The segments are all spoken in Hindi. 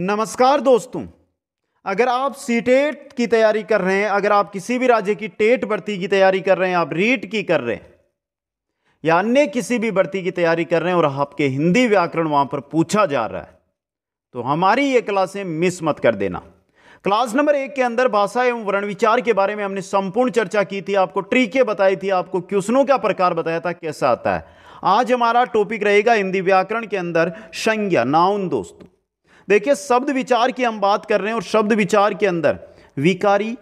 नमस्कार दोस्तों अगर आप सी टेट e की तैयारी कर रहे हैं अगर आप किसी भी राज्य की टेट e भर्ती की तैयारी कर रहे हैं आप रीट e की कर रहे हैं या अन्य किसी भी भर्ती की तैयारी कर रहे हैं और आपके हिंदी व्याकरण वहां पर पूछा जा रहा है तो हमारी ये क्लासें मिस मत कर देना क्लास नंबर एक के अंदर भाषा एवं वर्ण विचार के बारे में हमने संपूर्ण चर्चा की थी आपको ट्रीके बताई थी आपको क्वेश्चनों का प्रकार बताया था कैसा आता है आज हमारा टॉपिक रहेगा हिंदी व्याकरण के अंदर संज्ञा नाउन दोस्तों देखिए शब्द विचार की हम बात कर रहे हैं और शब्द विचार के अंदर विकारी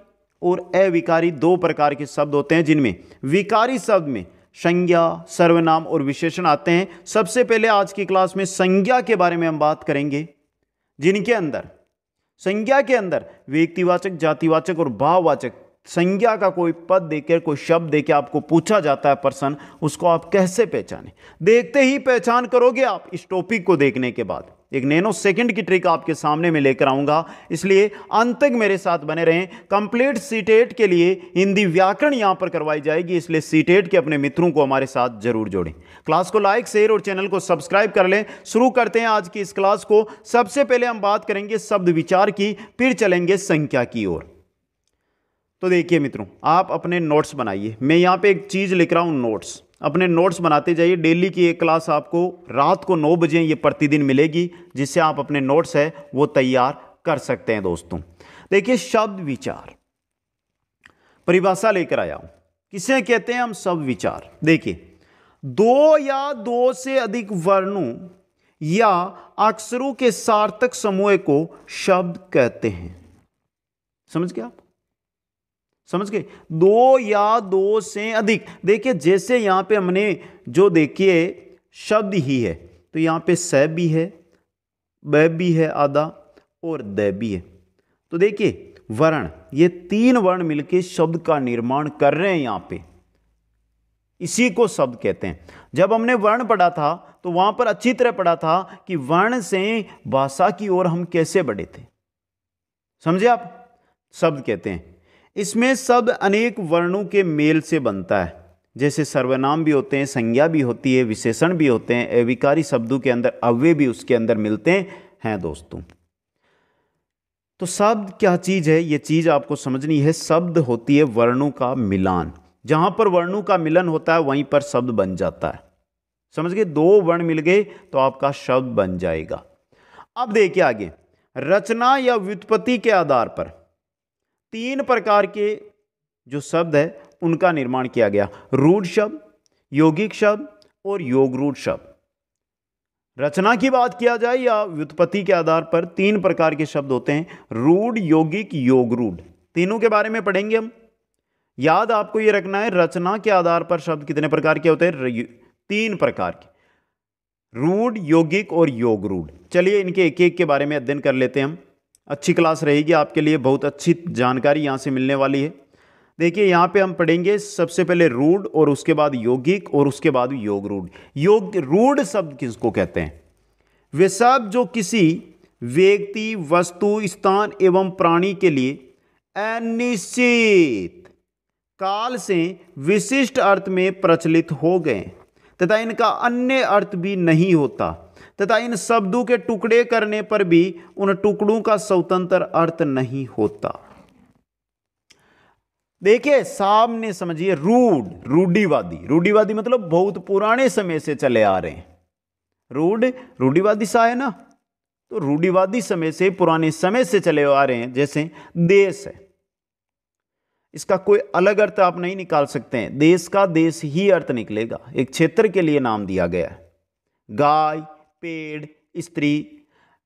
और अविकारी दो प्रकार के शब्द होते हैं जिनमें विकारी शब्द में संज्ञा सर्वनाम और विशेषण आते हैं सबसे पहले आज की क्लास में संज्ञा के बारे में हम बात करेंगे जिनके अंदर संज्ञा के अंदर व्यक्तिवाचक जातिवाचक और भाववाचक संज्ञा का कोई पद देकर कोई शब्द देकर आपको पूछा जाता है पर्सन उसको आप कैसे पहचाने देखते ही पहचान करोगे आप इस टॉपिक को देखने के बाद एक नैनो सेकंड की ट्रिक आपके सामने में लेकर आऊंगा इसलिए अंत तक मेरे साथ बने रहें कंप्लीट सीटेट e के लिए हिंदी व्याकरण यहां पर करवाई जाएगी इसलिए सीटेट e के अपने मित्रों को हमारे साथ जरूर जोड़ें क्लास को लाइक शेयर और चैनल को सब्सक्राइब कर लें शुरू करते हैं आज की इस क्लास को सबसे पहले हम बात करेंगे शब्द विचार की फिर चलेंगे संख्या की ओर तो देखिए मित्रों आप अपने नोट्स बनाइए मैं यहाँ पे एक चीज़ लिख रहा हूँ नोट्स अपने नोट्स बनाते जाइए डेली की एक क्लास आपको रात को नौ बजे ये प्रतिदिन मिलेगी जिससे आप अपने नोट्स है वो तैयार कर सकते हैं दोस्तों देखिए शब्द विचार परिभाषा लेकर आया हूं किसे कहते हैं हम सब विचार देखिए दो या दो से अधिक वर्णों या अक्षरों के सार्थक समूह को शब्द कहते हैं समझ गया आप समझ गए दो या दो से अधिक देखिए जैसे यहाँ पे हमने जो देखिए शब्द ही है तो यहाँ पे स भी है ब भी है आधा और द भी है तो देखिए वर्ण ये तीन वर्ण मिलके शब्द का निर्माण कर रहे हैं यहाँ पे इसी को शब्द कहते हैं जब हमने वर्ण पढ़ा था तो वहां पर अच्छी तरह पढ़ा था कि वर्ण से भाषा की ओर हम कैसे बढ़े थे समझे आप शब्द कहते हैं इसमें शब्द अनेक वर्णों के मेल से बनता है जैसे सर्वनाम भी होते हैं संज्ञा भी होती है विशेषण भी होते हैं एविकारी शब्दों के अंदर अव्य भी उसके अंदर मिलते हैं दोस्तों तो शब्द क्या चीज़ है ये चीज़ आपको समझनी है शब्द होती है वर्णों का मिलान जहाँ पर वर्णों का मिलन होता है वहीं पर शब्द बन जाता है समझ गए दो वर्ण मिल गए तो आपका शब्द बन जाएगा अब देखिए आगे रचना या व्युत्पत्ति के आधार पर तीन प्रकार के जो शब्द है उनका निर्माण किया गया रूढ़ शब्द यौगिक शब्द और योग रूढ़ शब्द रचना की बात किया जाए या व्युत्पत्ति के आधार पर तीन प्रकार के शब्द होते हैं रूढ़ यौगिक योग रूढ़ तीनों के बारे में पढ़ेंगे हम याद आपको यह रखना है रचना के आधार पर शब्द कितने प्रकार के होते हैं तीन प्रकार के रूढ़ यौगिक और योग रूढ़ चलिए इनके एक एक के बारे में अध्ययन कर लेते हैं हम अच्छी क्लास रहेगी आपके लिए बहुत अच्छी जानकारी यहाँ से मिलने वाली है देखिए यहाँ पे हम पढ़ेंगे सबसे पहले रूढ़ और उसके बाद योगिक और उसके बाद योग रूढ़ योग रूढ़ शब्द किसको कहते हैं वे सब जो किसी व्यक्ति वस्तु स्थान एवं प्राणी के लिए अनिश्चित काल से विशिष्ट अर्थ में प्रचलित हो गए तथा इनका अन्य अर्थ भी नहीं होता तथा इन शब्दों के टुकड़े करने पर भी उन टुकड़ों का स्वतंत्र अर्थ नहीं होता देखिए सामने समझिए रूड रूढ़ीवादी रूढ़ीवादी मतलब बहुत पुराने समय से चले आ रहे हैं रूढ़ रूढ़ीवादी सा है ना तो रूढ़ीवादी समय से पुराने समय से चले आ रहे हैं जैसे देश है इसका कोई अलग अर्थ आप नहीं निकाल सकते हैं देश का देश ही अर्थ निकलेगा एक क्षेत्र के लिए नाम दिया गया है गाय पेड़ स्त्री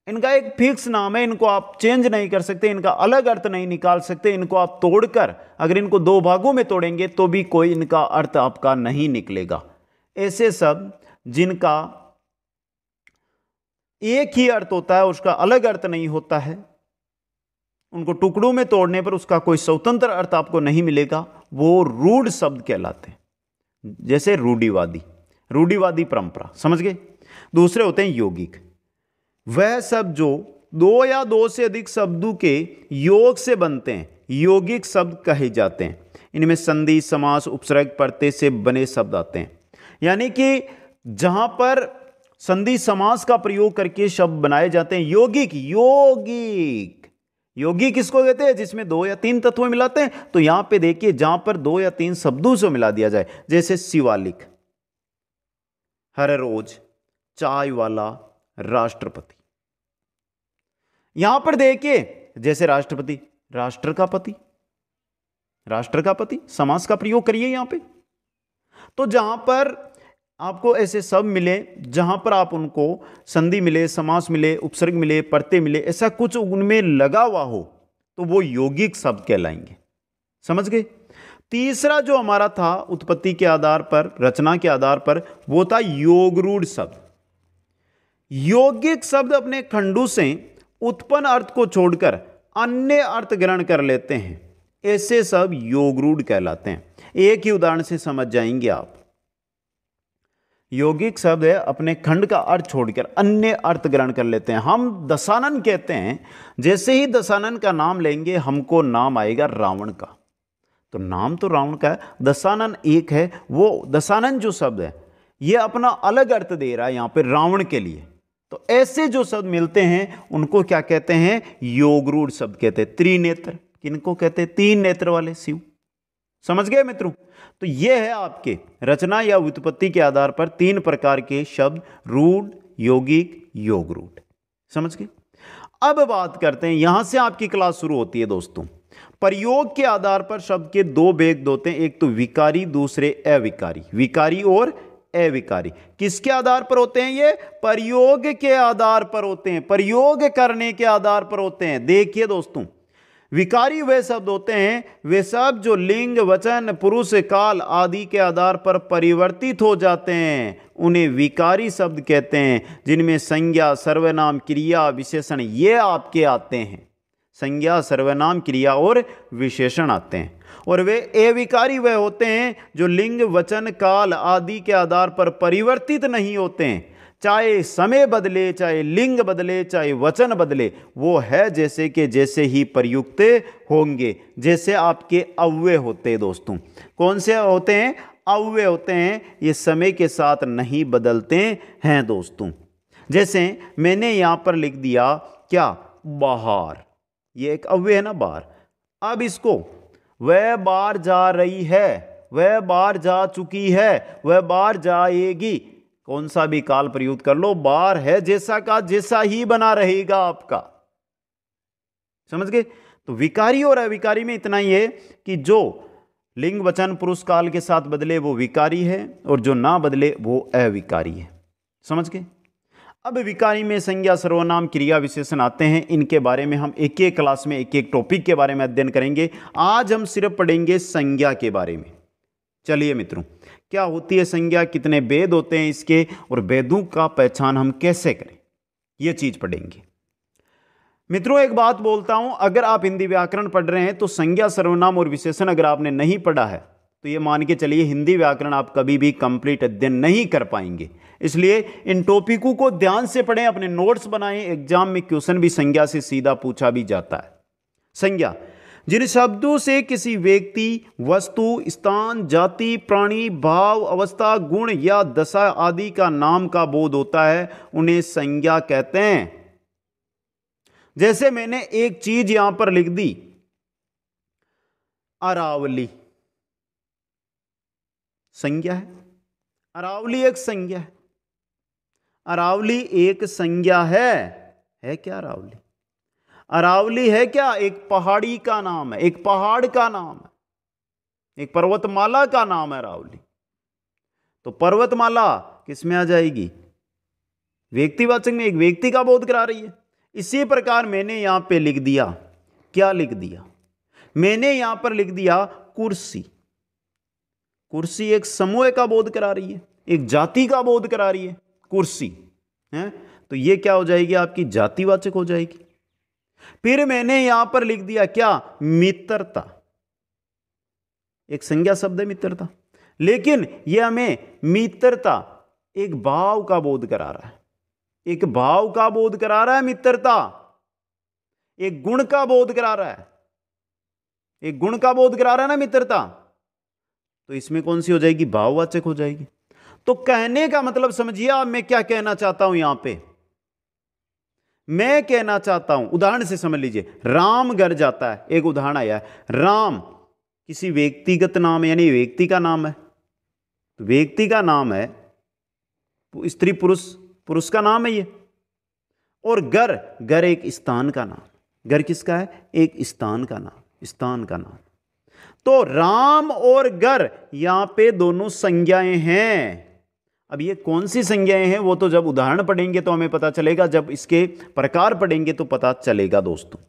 इनका एक फिक्स नाम है इनको आप चेंज नहीं कर सकते इनका अलग अर्थ नहीं निकाल सकते इनको आप तोड़कर अगर इनको दो भागों में तोड़ेंगे तो भी कोई इनका अर्थ आपका नहीं निकलेगा ऐसे सब जिनका एक ही अर्थ होता है उसका अलग अर्थ नहीं होता है उनको टुकड़ों में तोड़ने पर उसका कोई स्वतंत्र अर्थ आपको नहीं मिलेगा वो रूढ़ शब्द कहलाते हैं जैसे रूढ़ीवादी रूढ़ीवादी परंपरा समझ गए दूसरे होते हैं योगिक वह सब जो दो या दो से अधिक शब्दों के योग से बनते हैं योगिक शब्द कहे जाते हैं इनमें संधि समास उपसर्ग प्रत्यय से बने शब्द आते हैं यानी कि जहां पर संधि समास का प्रयोग करके शब्द बनाए जाते हैं योगिक योगिक योगी किसको कहते हैं जिसमें दो या तीन तत्व मिलाते हैं तो यहां पे देखिए जहां पर दो या तीन शब्दों से मिला दिया जाए जैसे शिवालिक हर रोज चाय वाला राष्ट्रपति यहां पर देखिए जैसे राष्ट्रपति राष्ट्र का पति राष्ट्र का पति समास का प्रयोग करिए यहां पे तो जहां पर आपको ऐसे सब मिले जहाँ पर आप उनको संधि मिले समास मिले उपसर्ग मिले परते मिले ऐसा कुछ उनमें लगा हुआ हो तो वो यौगिक शब्द कहलाएंगे समझ गए तीसरा जो हमारा था उत्पत्ति के आधार पर रचना के आधार पर वो था योगरूढ़ शब्द यौगिक शब्द अपने खंडू से उत्पन्न अर्थ को छोड़कर अन्य अर्थ ग्रहण कर लेते हैं ऐसे सब योगरूढ़ कहलाते हैं एक ही उदाहरण से समझ जाएंगे आप यौगिक शब्द है अपने खंड का अर्थ छोड़कर अन्य अर्थ ग्रहण कर लेते हैं हम दशानन कहते हैं जैसे ही दशानन का नाम लेंगे हमको नाम आएगा रावण का तो नाम तो रावण का है दशानन एक है वो दशानन जो शब्द है ये अपना अलग अर्थ दे रहा है यहाँ पर रावण के लिए तो ऐसे जो शब्द मिलते हैं उनको क्या कहते हैं योगरूढ़ शब्द कहते हैं त्रिनेत्र किनको कहते हैं तीन नेत्र वाले शिव समझ गए मित्रों तो ये है आपके रचना या उत्पत्ति के आधार पर तीन प्रकार के शब्द रूढ़ योगिक योग रूट समझ गए अब बात करते हैं यहां से आपकी क्लास शुरू होती है दोस्तों प्रयोग के आधार पर शब्द के दो भेद दोते हैं एक तो विकारी दूसरे अविकारी विकारी और अविकारी किसके आधार पर होते हैं ये प्रयोग के आधार पर होते हैं प्रयोग करने के आधार पर होते हैं देखिए दोस्तों विकारी वे शब्द होते हैं वे शब्द जो लिंग वचन पुरुष काल आदि के आधार पर परिवर्तित हो जाते हैं उन्हें विकारी शब्द कहते हैं जिनमें संज्ञा सर्वनाम क्रिया विशेषण ये आपके आते हैं संज्ञा सर्वनाम क्रिया और विशेषण आते हैं और वे अविकारी वह होते हैं जो लिंग वचन काल आदि के आधार पर परिवर्तित नहीं होते हैं चाहे समय बदले चाहे लिंग बदले चाहे वचन बदले वो है जैसे के जैसे ही प्रयुक्त होंगे जैसे आपके अव्यय होते दोस्तों कौन से होते हैं अव्यय होते हैं ये समय के साथ नहीं बदलते हैं दोस्तों जैसे मैंने यहाँ पर लिख दिया क्या बाहर ये एक अव्यय है ना बार अब इसको वह बार जा रही है वह बार जा चुकी है वह बार जाएगी कौन सा भी काल प्रयुक्त कर लो बार है जैसा का जैसा ही बना रहेगा आपका समझ गए तो विकारी और अविकारी में इतना ही है कि जो लिंग वचन पुरुष काल के साथ बदले वो विकारी है और जो ना बदले वो अविकारी है समझ गए अब विकारी में संज्ञा सर्वनाम क्रिया विशेषण आते हैं इनके बारे में हम एक एक क्लास में एक एक टॉपिक के बारे में अध्ययन करेंगे आज हम सिर्फ पढ़ेंगे संज्ञा के बारे में चलिए मित्रों क्या होती है संज्ञा कितने वेद होते हैं इसके और वेदों का पहचान हम कैसे करें यह चीज़ पढ़ेंगे मित्रों एक बात बोलता हूं अगर आप हिंदी व्याकरण पढ़ रहे हैं तो संज्ञा सर्वनाम और विशेषण अगर आपने नहीं पढ़ा है तो ये मान के चलिए हिंदी व्याकरण आप कभी भी कंप्लीट अध्ययन नहीं कर पाएंगे इसलिए इन टॉपिकों को ध्यान से पढ़ें अपने नोट्स बनाएं एग्जाम में क्वेश्चन भी संज्ञा से सीधा पूछा भी जाता है संज्ञा जिन शब्दों से किसी व्यक्ति वस्तु स्थान जाति प्राणी भाव अवस्था गुण या दशा आदि का नाम का बोध होता है उन्हें संज्ञा कहते हैं जैसे मैंने एक चीज यहां पर लिख दी अरावली संज्ञा है अरावली एक संज्ञा है अरावली एक संज्ञा है है क्या अरावली अरावली है क्या एक पहाड़ी का नाम है एक पहाड़ का नाम है एक पर्वतमाला का नाम है अरावली तो पर्वतमाला किसमें आ जाएगी व्यक्तिवाचक में एक व्यक्ति का बोध करा रही है इसी प्रकार मैंने यहां पे लिख दिया क्या लिख दिया मैंने यहां पर लिख दिया कुर्सी कुर्सी एक समूह का बोध करा रही है एक जाति का बोध करा रही है कुर्सी है तो ये क्या हो जाएगी आपकी जातिवाचक हो जाएगी फिर मैंने यहां पर लिख दिया क्या मित्रता एक संज्ञा शब्द है मित्रता लेकिन यह हमें मित्रता एक भाव का बोध करा रहा है एक भाव का बोध करा रहा है मित्रता एक गुण का बोध करा रहा है एक गुण का बोध करा रहा है ना मित्रता तो इसमें कौन सी हो जाएगी भाववाचक हो जाएगी तो कहने का मतलब समझिए आप मैं क्या कहना चाहता हूं यहां पर मैं कहना चाहता हूं उदाहरण से समझ लीजिए राम घर जाता है एक उदाहरण आया है राम किसी व्यक्तिगत नाम यानी व्यक्ति का नाम है तो व्यक्ति का नाम है स्त्री पुरुष पुरुष का नाम है ये और घर घर एक स्थान का नाम घर किसका है एक स्थान का नाम स्थान का नाम तो राम और घर यहां पे दोनों संज्ञाएं हैं अब ये कौन सी संज्ञाएं हैं वो तो जब उदाहरण पढ़ेंगे तो हमें पता चलेगा जब इसके प्रकार पढ़ेंगे तो पता चलेगा दोस्तों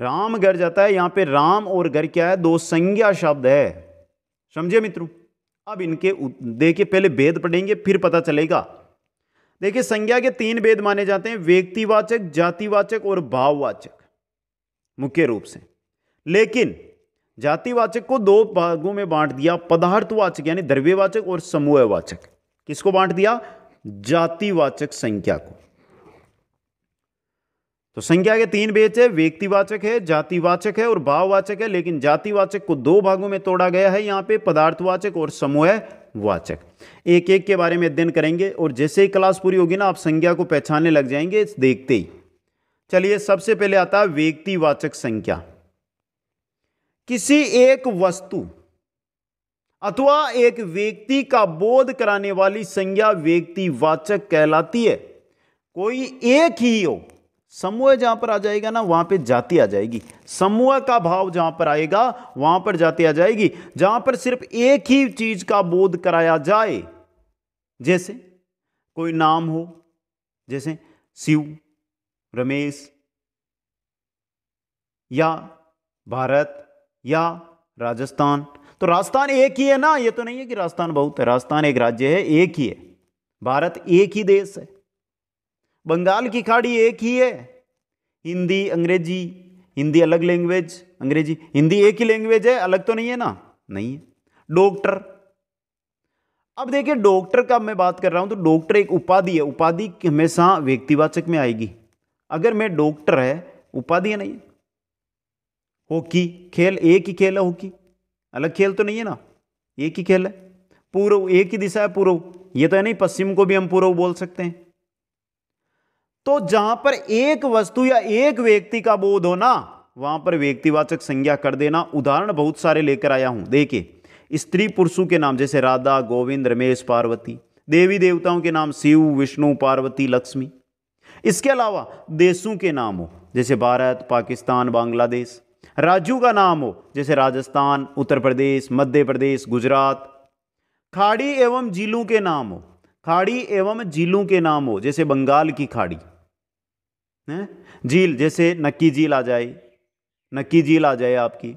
राम घर जाता है यहां पे राम और घर क्या है दो संज्ञा शब्द है समझे मित्रों अब इनके देखिए पहले भेद पढ़ेंगे फिर पता चलेगा देखिए संज्ञा के तीन भेद माने जाते हैं व्यक्तिवाचक जातिवाचक और भाववाचक मुख्य रूप से लेकिन जातिवाचक को दो भागों में बांट दिया पदार्थवाचक यानी द्रव्यवाचक और समूहवाचक किसको बांट दिया जातिवाचक संख्या को तो संख्या के तीन भेद है व्यक्तिवाचक है जातिवाचक है और भाववाचक है लेकिन जातिवाचक को दो भागों में तोड़ा गया है यहां पे पदार्थवाचक और समूह वाचक एक एक के बारे में अध्ययन करेंगे और जैसे ही क्लास पूरी होगी ना आप संज्ञा को पहचानने लग जाएंगे देखते ही चलिए सबसे पहले आता है व्यक्तिवाचक संख्या किसी एक वस्तु अथवा एक व्यक्ति का बोध कराने वाली संज्ञा व्यक्तिवाचक कहलाती है कोई एक ही हो समूह जहां पर आ जाएगा ना वहां पे जाति आ जाएगी समूह का भाव जहां पर आएगा वहां पर जाति आ जाएगी जहां पर सिर्फ एक ही चीज का बोध कराया जाए जैसे कोई नाम हो जैसे शिव रमेश या भारत या राजस्थान तो राजस्थान एक ही है ना ये तो नहीं है कि राजस्थान बहुत है राजस्थान एक राज्य है एक ही है भारत एक ही देश है बंगाल की खाड़ी एक ही है हिंदी अंग्रेजी हिंदी अलग लैंग्वेज अंग्रेजी हिंदी एक ही लैंग्वेज है अलग तो नहीं है ना नहीं है डॉक्टर अब देखिए डॉक्टर का मैं बात कर रहा हूँ तो डॉक्टर एक उपाधि है उपाधि हमेशा व्यक्तिवाचक में आएगी अगर मैं डॉक्टर है उपाधि नहीं हॉकी खेल एक ही खेल है हॉकी अलग खेल तो नहीं है ना एक ही खेल है पूर्व एक ही दिशा है पूर्व ये तो है नहीं पश्चिम को भी हम पूर्व बोल सकते हैं तो जहां पर एक वस्तु या एक व्यक्ति का बोध हो ना वहां पर व्यक्तिवाचक संज्ञा कर देना उदाहरण बहुत सारे लेकर आया हूं देखिए स्त्री पुरुषों के नाम जैसे राधा गोविंद रमेश पार्वती देवी देवताओं के नाम शिव विष्णु पार्वती लक्ष्मी इसके अलावा देशों के नाम हो जैसे भारत पाकिस्तान बांग्लादेश राज्यों का नाम हो जैसे राजस्थान उत्तर प्रदेश मध्य प्रदेश गुजरात खाड़ी एवं जिलों के नाम हो खाड़ी एवं जिलों के नाम हो जैसे बंगाल की खाड़ी है झील जैसे नक्की झील आ जाए नक्की झील आ जाए आपकी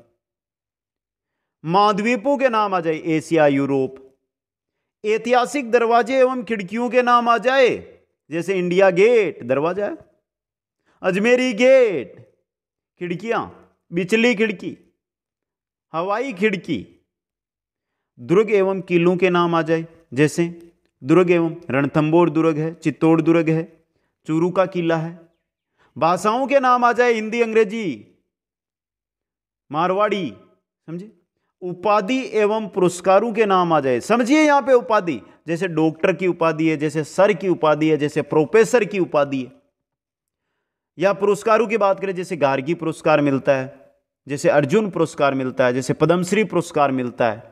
महाद्वीपों के नाम आ जाए एशिया यूरोप ऐतिहासिक दरवाजे एवं खिड़कियों के नाम आ जाए जैसे इंडिया गेट दरवाजा अजमेरी गेट खिड़कियां बिचली खिड़की हवाई खिड़की दुर्ग एवं किलों के नाम आ जाए जैसे दुर्ग एवं रणथंबोर दुर्ग है चित्तौड़ दुर्ग है चूरू का किला है भाषाओं के नाम आ जाए हिंदी अंग्रेजी मारवाड़ी समझे उपाधि एवं पुरस्कारों के नाम आ जाए समझिए यहां पे उपाधि जैसे डॉक्टर की उपाधि है जैसे सर की उपाधि है जैसे प्रोफेसर की उपाधि है या पुरस्कारों की बात करें जैसे गार्गी पुरस्कार मिलता है जैसे अर्जुन पुरस्कार मिलता है जैसे पद्मश्री पुरस्कार मिलता है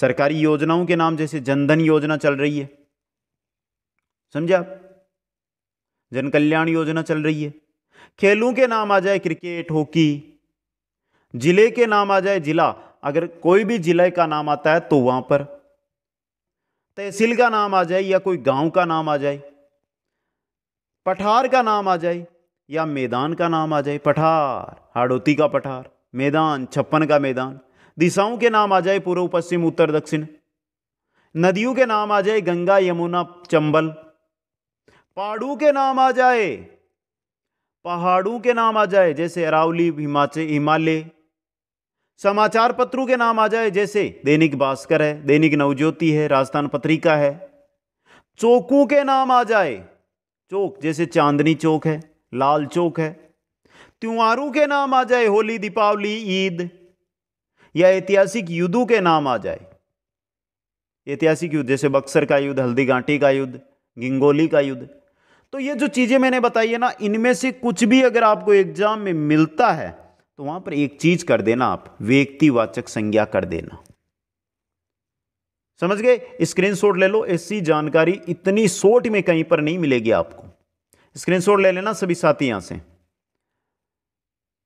सरकारी योजनाओं के नाम जैसे जनधन योजना चल रही है समझे आप जन कल्याण योजना चल रही है खेलों के नाम आ जाए क्रिकेट हॉकी जिले के नाम आ जाए जिला अगर कोई भी जिले का नाम आता है तो वहां पर तहसील का नाम आ जाए या कोई गांव का नाम आ जाए पठार का नाम आ जाए या मैदान का नाम आ जाए पठार हाड़ोती का पठार मैदान छप्पन का मैदान दिशाओं के नाम आ जाए पूर्व पश्चिम उत्तर दक्षिण नदियों के नाम आ जाए गंगा यमुना चंबल पहाड़ों के नाम आ जाए पहाड़ों के नाम आ जाए जैसे अरावली हिमाचल हिमालय समाचार पत्रों के नाम आ जाए जैसे दैनिक भास्कर है दैनिक नवज्योति है राजस्थान पत्रिका है चौकों के नाम आ जाए चौक जैसे चांदनी चौक है लाल चौक है त्यौहारों के नाम आ जाए होली दीपावली ईद या ऐतिहासिक युद्धों के नाम आ जाए ऐतिहासिक युद्ध जैसे बक्सर का युद्ध हल्दी घाटी का युद्ध गिंगोली का युद्ध तो ये जो चीज़ें मैंने बताई है ना इनमें से कुछ भी अगर आपको एग्जाम में मिलता है तो वहाँ पर एक चीज़ कर देना आप व्यक्तिवाचक संज्ञा कर देना समझ गए स्क्रीनशॉट ले लो ऐसी जानकारी इतनी सोट में कहीं पर नहीं मिलेगी आपको स्क्रीनशॉट ले लेना सभी साथी यहां से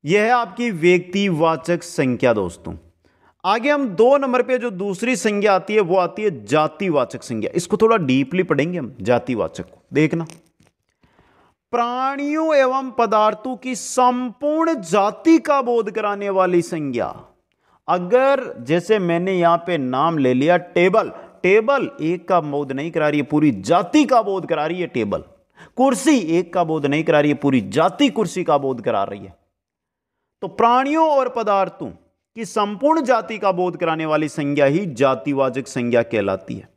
यह है आपकी व्यक्तिवाचक संख्या दोस्तों आगे हम दो नंबर पे जो दूसरी संज्ञा आती है वो आती है जातिवाचक संज्ञा इसको थोड़ा डीपली पढ़ेंगे हम जातिवाचक को देखना प्राणियों एवं पदार्थों की संपूर्ण जाति का बोध कराने वाली संज्ञा अगर जैसे मैंने यहाँ पे नाम ले लिया टेबल टेबल एक का बोध नहीं करा रही है पूरी जाति का बोध करा रही है टेबल कुर्सी एक का बोध नहीं करा रही है पूरी जाति कुर्सी का बोध करा रही है तो प्राणियों और पदार्थों की संपूर्ण जाति का बोध कराने वाली संज्ञा ही जातिवाचक संज्ञा कहलाती है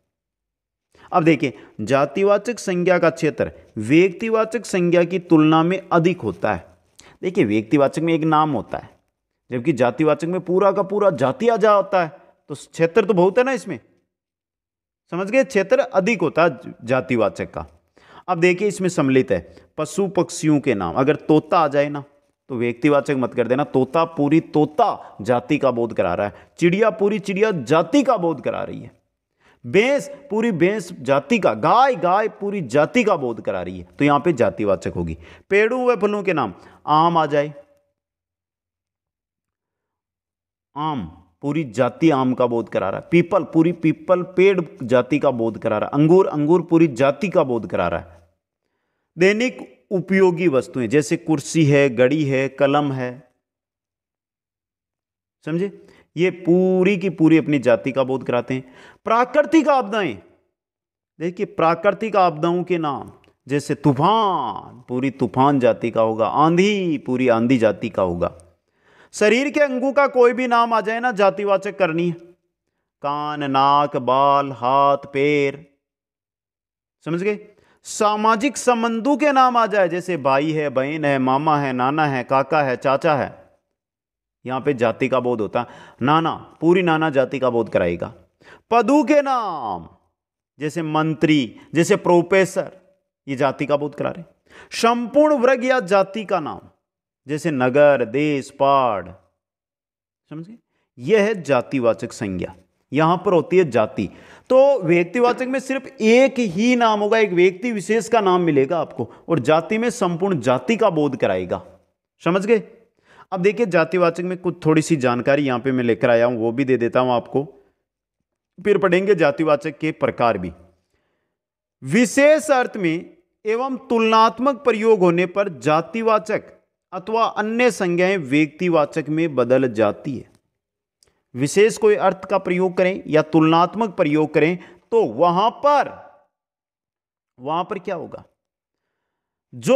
अब देखिए जातिवाचक संज्ञा का क्षेत्र व्यक्तिवाचक संज्ञा की तुलना में अधिक होता है देखिए व्यक्तिवाचक में एक नाम होता है जबकि जातिवाचक में पूरा का पूरा जाति आ जाता है तो क्षेत्र तो बहुत है ना इसमें समझ गए क्षेत्र अधिक होता है जातिवाचक का अब देखिए इसमें सम्मिलित है पशु पक्षियों के नाम अगर तोता आ जाए ना तो व्यक्तिवाचक मत कर देना तोता पूरी तोता जाति का बोध करा रहा है चिड़िया पूरी चिड़िया जाति का बोध करा रही है भैंस पूरी भैंस जाति का गाय गाय पूरी जाति का बोध करा रही है तो यहाँ पे जातिवाचक होगी पेड़ों व फलों के नाम आम आ जाए आम पूरी जाति आम का बोध करा रहा है पीपल पूरी पीपल पेड़ जाति का बोध करा रहा है अंगूर अंगूर पूरी जाति का बोध करा रहा है दैनिक उपयोगी वस्तुएं जैसे कुर्सी है घड़ी है कलम है समझे ये पूरी की पूरी अपनी जाति का बोध कराते हैं प्राकृतिक आपदाएं देखिए प्राकृतिक आपदाओं के नाम जैसे तूफान पूरी तूफान जाति का होगा आंधी पूरी आंधी जाति का होगा शरीर के अंगों का कोई भी नाम आ जाए ना जातिवाचक करनी है कान नाक बाल हाथ पैर समझ गए सामाजिक संबंधों के नाम आ जाए जैसे भाई है बहन है मामा है नाना है काका है चाचा है यहां पे जाति का बोध होता नाना पूरी नाना जाति का बोध कराएगा पदू के नाम जैसे मंत्री जैसे प्रोफेसर ये जाति का बोध करा रहे संपूर्ण वर्ग या जाति का नाम जैसे नगर देश पहाड़ समझ गए यह है जातिवाचक संज्ञा यहां पर होती है जाति तो व्यक्तिवाचक में सिर्फ एक ही नाम होगा एक व्यक्ति विशेष का नाम मिलेगा आपको और जाति में संपूर्ण जाति का बोध कराएगा समझ गए अब देखिए जातिवाचक में कुछ थोड़ी सी जानकारी यहां पे मैं लेकर आया हूं वो भी दे देता हूं आपको फिर पढ़ेंगे जातिवाचक के प्रकार भी विशेष अर्थ में एवं तुलनात्मक प्रयोग होने पर जातिवाचक अथवा अन्य संज्ञाएं व्यक्तिवाचक में बदल जाती है विशेष कोई अर्थ का प्रयोग करें या तुलनात्मक प्रयोग करें तो वहां पर वहां पर क्या होगा जो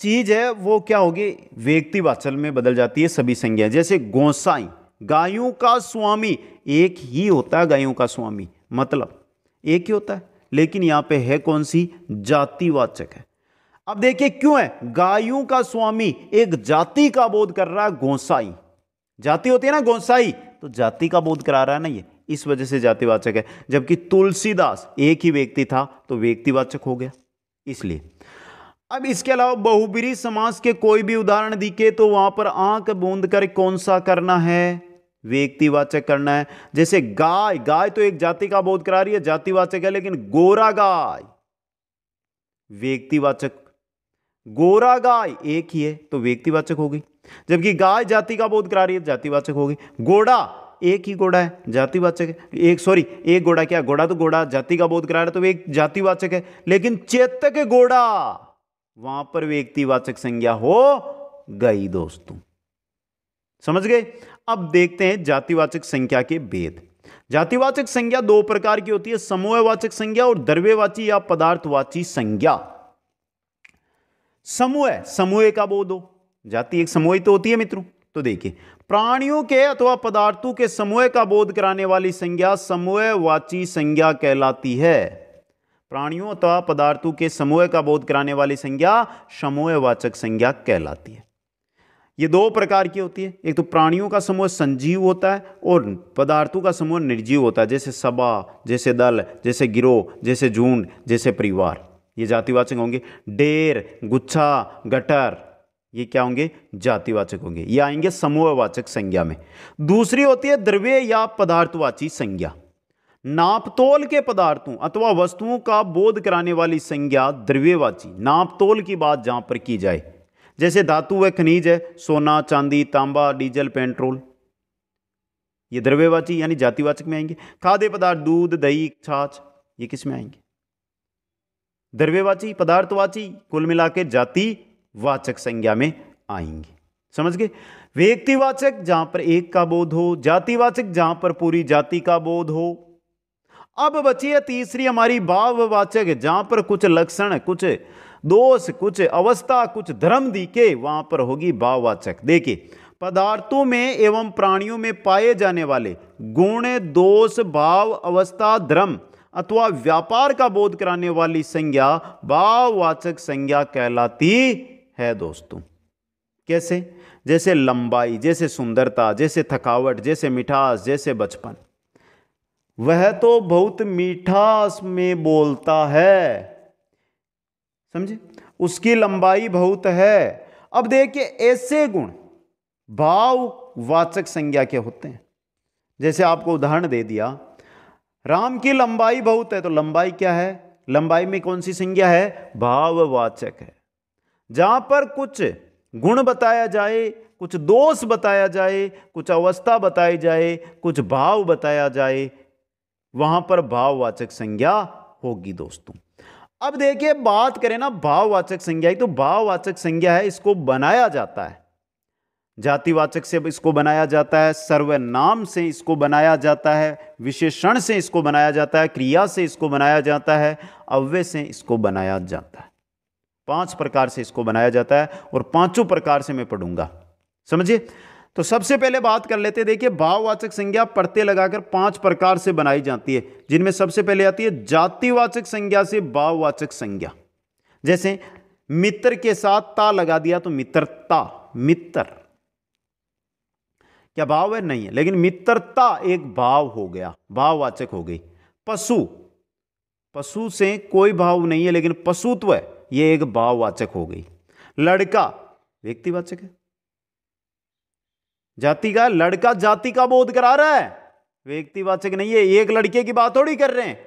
चीज है वो क्या होगी व्यक्तिवाचल में बदल जाती है सभी संज्ञाएं जैसे गोसाई गायों का स्वामी एक ही होता है गायों का स्वामी मतलब एक ही होता है लेकिन यहां पे है कौन सी जातिवाचक है अब देखिए क्यों है गायों का स्वामी एक जाति का बोध कर रहा है गोसाई जाति होती है ना गोसाई तो जाति का बोध करा रहा है ना ये इस वजह से जातिवाचक है जबकि तुलसीदास एक ही व्यक्ति था तो व्यक्तिवाचक हो गया इसलिए अब इसके अलावा बहुबरी समाज के कोई भी उदाहरण दिखे तो वहां पर आंख बूंद कर कौन सा करना है व्यक्तिवाचक करना है जैसे गाय गाय तो एक जाति का बोध करा रही है जातिवाचक है लेकिन गोरा गाय व्यक्तिवाचक गोरा गाय एक ही है तो व्यक्तिवाचक होगी जबकि गाय जाति का बोध करा रही है तो जातिवाचक होगी घोड़ा एक ही घोड़ा है जातिवाचक है एक सॉरी एक घोड़ा क्या घोड़ा तो घोड़ा जाति का बोध करा रहा है तो एक जातिवाचक है लेकिन चेतक घोड़ा वहां पर व्यक्तिवाचक संज्ञा हो गई दोस्तों समझ गए अब देखते हैं जातिवाचक संख्या के भेद जातिवाचक संज्ञा दो प्रकार की होती है समूहवाचक संज्ञा और द्रव्यवाची या पदार्थवाची संज्ञा समूह समूह का बोध हो जाति एक समूह तो होती है मित्रों तो देखिए प्राणियों के अथवा पदार्थों के समूह का बोध कराने वाली संज्ञा समूह वाची संज्ञा कहलाती है प्राणियों अथवा पदार्थों के समूह का बोध कराने वाली संज्ञा समूह वाचक संज्ञा कहलाती है ये दो प्रकार की होती है एक तो प्राणियों का समूह संजीव होता है और पदार्थों का समूह निर्जीव होता है जैसे सभा जैसे दल जैसे गिरोह जैसे झुंड जैसे परिवार ये जातिवाचक होंगे डेर गुच्छा गटर ये क्या होंगे जातिवाचक होंगे ये आएंगे समूहवाचक संज्ञा में दूसरी होती है द्रव्य या पदार्थवाची संज्ञा नापतोल के पदार्थों अथवा वस्तुओं का बोध कराने वाली संज्ञा द्रव्यवाची नापतोल की बात जहां पर की जाए जैसे धातु व खनिज है सोना चांदी तांबा डीजल पेट्रोल ये द्रव्यवाची यानी जातिवाचक में आएंगे खाद्य पदार्थ दूध दही छाछ ये किस में आएंगे द्रव्यवाची पदार्थवाची कुल मिला के जाति वाचक संज्ञा में आएंगे समझ गए व्यक्तिवाचक जहां पर एक का बोध हो जातिवाचक जहां पर पूरी जाति का बोध हो अब बची है तीसरी हमारी भाववाचक जहां पर कुछ लक्षण कुछ दोष कुछ अवस्था कुछ धर्म दी के वहां पर होगी भाववाचक देखिए पदार्थों में एवं प्राणियों में पाए जाने वाले गुण दोष भाव अवस्था धर्म अथवा व्यापार का बोध कराने वाली संज्ञा भाववाचक संज्ञा कहलाती है दोस्तों कैसे जैसे लंबाई जैसे सुंदरता जैसे थकावट जैसे मिठास जैसे बचपन वह तो बहुत मिठास में बोलता है समझे उसकी लंबाई बहुत है अब देखिए ऐसे गुण भाववाचक संज्ञा के होते हैं जैसे आपको उदाहरण दे दिया राम की लंबाई बहुत है तो लंबाई क्या है लंबाई में कौन सी संज्ञा है भाववाचक है जहां पर कुछ गुण बताया जाए कुछ दोष बताया जाए कुछ अवस्था बताई जाए कुछ भाव बताया जाए वहां पर भाववाचक संज्ञा होगी दोस्तों अब देखिए बात करें ना भाववाचक संज्ञा तो भाववाचक संज्ञा है इसको बनाया जाता है जातिवाचक से इसको बनाया जाता है सर्वनाम से इसको बनाया जाता है विशेषण से इसको बनाया जाता है क्रिया से इसको बनाया जाता है अव्यय से इसको बनाया जाता है पांच प्रकार से इसको बनाया जाता है और पांचों प्रकार से मैं पढ़ूंगा समझिए तो सबसे पहले बात कर लेते देखिए भाववाचक संज्ञा पढ़ते लगाकर पांच प्रकार से बनाई जाती है जिनमें सबसे पहले आती है जातिवाचक संज्ञा से भाववाचक संज्ञा जैसे मित्र के साथ ता लगा दिया तो मित्रता मित्र क्या भाव है नहीं है लेकिन मित्रता एक भाव हो गया भाववाचक हो गई पशु पशु से कोई भाव नहीं है लेकिन पशुत्व ये एक भाववाचक हो गई लड़का व्यक्तिवाचक है जाति का लड़का जाति का बोध करा रहा है व्यक्तिवाचक नहीं है एक लड़के की बात थोड़ी कर रहे हैं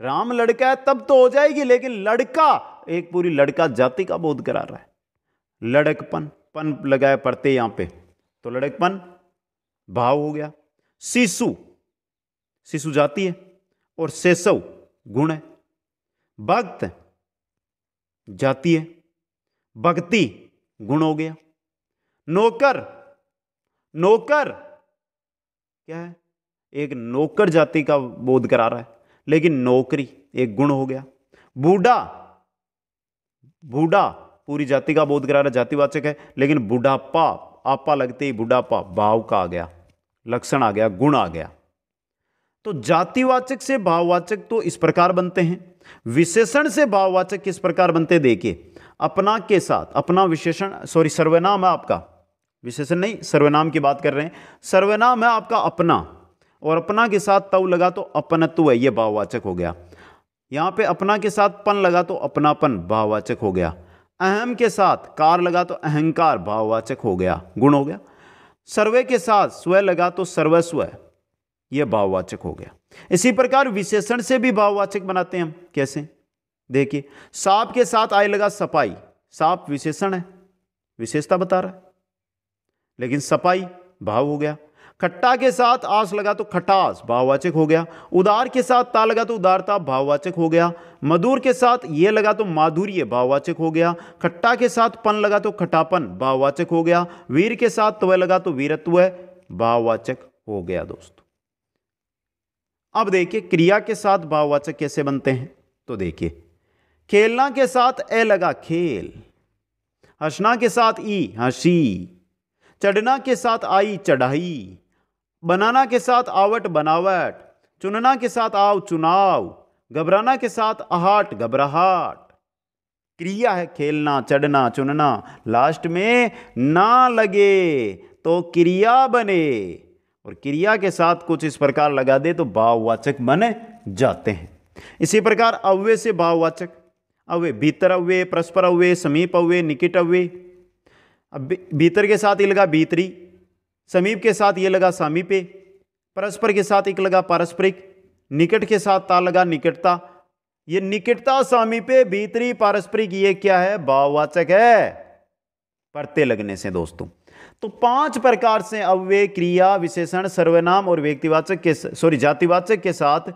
राम लड़का है तब तो हो जाएगी लेकिन लड़का एक पूरी लड़का जाति का बोध करा रहा है लड़कपन पन लगाए पड़ते यहां पे तो लड़कपन भाव हो गया शिशु शिशु जाति है और सेसव गुण है भक्त जाति है भक्ति गुण हो गया नौकर नौकर क्या है एक नौकर जाति का बोध करा रहा है लेकिन नौकरी एक गुण हो गया बूढ़ा बूढ़ा पूरी जाति का बोध करा रहा है जातिवाचक है लेकिन बूढ़ापा आपा लगते ही बुढ़ापा भाव का आ गया लक्षण आ गया गुण आ गया तो जातिवाचक से भाववाचक तो इस प्रकार बनते हैं विशेषण से भाववाचक किस प्रकार बनते देखिए अपना के साथ अपना विशेषण सॉरी सर्वनाम है आपका विशेषण नहीं सर्वनाम की बात कर रहे हैं सर्वनाम है आपका अपना और अपना के साथ तव लगा तो अपनत्व है ये भाववाचक हो गया यहां पे अपना के साथ पन लगा तो अपनापन भाववाचक हो गया अहम के साथ कार लगा तो अहंकार भाववाचक हो गया गुण हो गया सर्वे के साथ स्व लगा तो सर्वस्व यह भाववाचक हो गया इसी प्रकार विशेषण से भी भाववाचक बनाते हैं हम कैसे देखिए सांप के साथ आय लगा सपाई सांप विशेषण है विशेषता बता रहा है लेकिन सपाई भाव हो गया खट्टा के साथ आस लगा तो खटास भाववाचक हो गया उदार के साथ ता लगा तो उदारता भाववाचक हो गया मधुर के साथ ये लगा तो माधुर्य भाववाचक हो गया खट्टा के साथ पन लगा तो खटापन भाववाचक हो गया वीर के साथ तवय लगा तो वीरत्व भाववाचक हो गया दोस्तों अब देखिए क्रिया के साथ भाववाचक कैसे बनते हैं तो देखिए खेलना के साथ ए लगा खेल हसना के साथ ई हसी चढ़ना के साथ आई चढ़ाई बनाना के साथ आवट बनावट चुनना के साथ आव चुनाव घबराना के साथ आहट घबराहट क्रिया है खेलना चढ़ना चुनना लास्ट में ना लगे तो क्रिया बने और क्रिया के साथ कुछ इस प्रकार लगा दे तो भाववाचक बन जाते हैं इसी प्रकार अव्य से भाववाचक अव्य भीतर अव्य परस्पर अव्य समीप अव्य निकट अव्य अब भीतर के साथ ही लगा भीतरी समीप के साथ ये लगा सामीपे परस्पर के साथ एक लगा पारस्परिक निकट के साथ ता लगा निकटता ये निकटता सामीपे भीतरी पारस्परिक ये क्या है भाववाचक है परते लगने से दोस्तों तो पांच प्रकार से अव्यय क्रिया विशेषण सर्वनाम और व्यक्तिवाचक के सॉरी जातिवाचक के साथ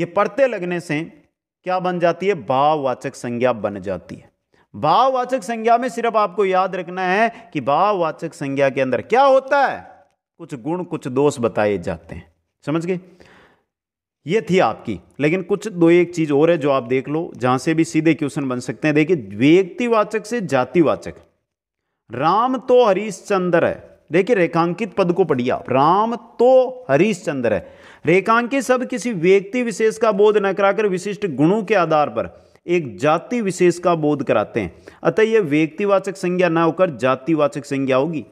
ये परते लगने से क्या बन जाती है भाववाचक संज्ञा बन जाती है भाववाचक संज्ञा में सिर्फ आपको याद रखना है कि भाववाचक संज्ञा के अंदर क्या होता है कुछ गुण कुछ दोष बताए जाते हैं समझ गए ये थी आपकी लेकिन कुछ दो एक चीज और है जो आप देख लो जहां से भी सीधे क्वेश्चन बन सकते हैं देखिए व्यक्तिवाचक से जातिवाचक राम तो चंद्र है देखिए रेखांकित पद को पढ़िए आप राम तो हरीशचंद्र है रेखांकित शब्द किसी व्यक्ति विशेष का बोध न कराकर विशिष्ट गुणों के आधार पर एक जाति विशेष का बोध कराते हैं अतः यह व्यक्तिवाचक संज्ञा ना होकर जातिवाचक संज्ञा होगी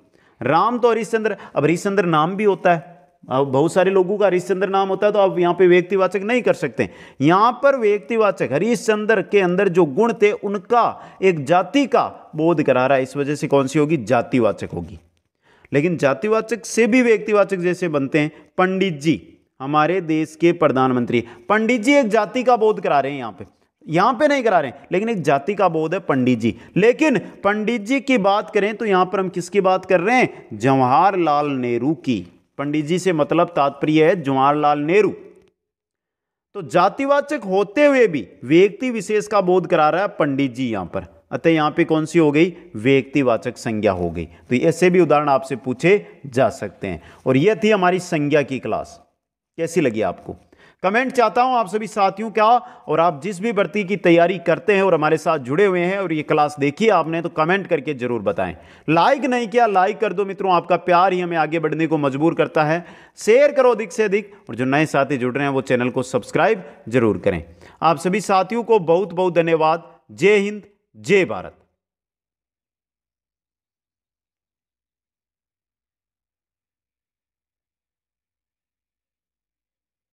राम तो हरिश्चंद्र अब हरिश्चंद्र नाम भी होता है अब बहुत सारे लोगों का हरिश्चंद्र नाम होता है तो आप यहाँ पे व्यक्तिवाचक नहीं कर सकते यहाँ पर व्यक्तिवाचक हरिश्चंद्र के अंदर जो गुण थे उनका एक जाति का बोध करा रहा है इस वजह से कौन सी होगी जातिवाचक होगी लेकिन जातिवाचक से भी व्यक्तिवाचक जैसे बनते हैं पंडित जी हमारे देश के प्रधानमंत्री पंडित जी एक जाति का बोध करा रहे हैं यहाँ पे यहां पे नहीं करा रहे लेकिन एक जाति का बोध है पंडित जी लेकिन पंडित जी की बात करें तो यहां पर हम किसकी बात कर रहे हैं जवाहरलाल नेहरू की पंडित जी से मतलब तात्पर्य है जवाहरलाल नेहरू तो जातिवाचक होते हुए भी व्यक्ति विशेष का बोध करा रहा है पंडित जी यहां पर अतः यहां पे कौन सी हो गई व्यक्तिवाचक संज्ञा हो गई तो ऐसे भी उदाहरण आपसे पूछे जा सकते हैं और यह थी हमारी संज्ञा की क्लास कैसी लगी आपको कमेंट चाहता हूं आप सभी साथियों का और आप जिस भी भर्ती की तैयारी करते हैं और हमारे साथ जुड़े हुए हैं और ये क्लास देखी आपने तो कमेंट करके ज़रूर बताएं लाइक नहीं किया लाइक कर दो मित्रों आपका प्यार ही हमें आगे बढ़ने को मजबूर करता है शेयर करो अधिक से अधिक और जो नए साथी जुड़ रहे हैं वो चैनल को सब्सक्राइब जरूर करें आप सभी साथियों को बहुत बहुत धन्यवाद जय हिंद जय भारत